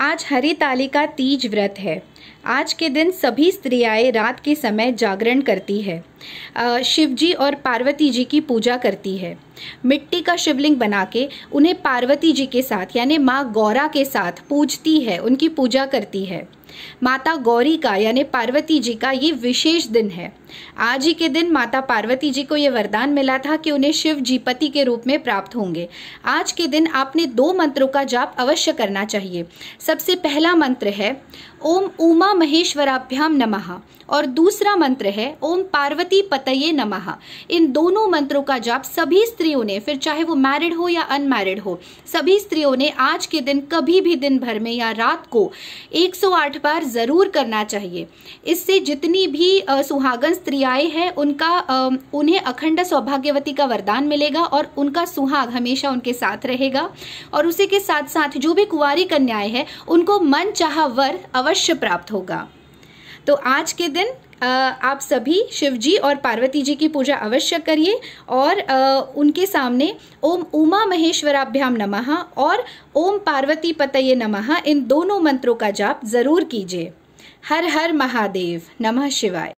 आज का तीज व्रत है आज के दिन सभी स्त्रियाएं रात के समय जागरण करती है शिव जी और पार्वती जी की पूजा करती है मिट्टी का शिवलिंग बना के उन्हें पार्वती जी के साथ यानी माँ गौरा के साथ पूजती है उनकी पूजा करती है माता गौरी का यानी पार्वती जी का ये विशेष दिन है आज ही के दिन माता पार्वती जी को ये वरदान मिला था कि उन्हें शिव जी पति के रूप में प्राप्त होंगे आज के दिन आपने दो मंत्रों का जाप अवश्य करना चाहिए सबसे पहला मंत्र है ओम उमा महेश्वराभ्याम नमः और दूसरा मंत्र है ओम पार्वती पतये नमः इन दोनों मंत्रों का जाप सभी स्त्रियों ने फिर चाहे वो मैरिड हो या अनमैरिड हो सभी स्त्रियों ने आज के दिन कभी भी दिन भर में या रात को 108 व्यापार ज़रूर करना चाहिए इससे जितनी भी सुहागन स्त्रियाएं हैं उनका उन्हें अखंड सौभाग्यवती का वरदान मिलेगा और उनका सुहाग हमेशा उनके साथ रहेगा और उसी के साथ साथ जो भी कुंवारी कन्याएं हैं उनको मन चाह वर अवश्य प्राप्त होगा तो आज के दिन आप सभी शिव जी और पार्वती जी की पूजा अवश्य करिए और उनके सामने ओम उमा महेश्वराभ्याम नमः और ओम पार्वती पतये नमः इन दोनों मंत्रों का जाप जरूर कीजिए हर हर महादेव नमः शिवाय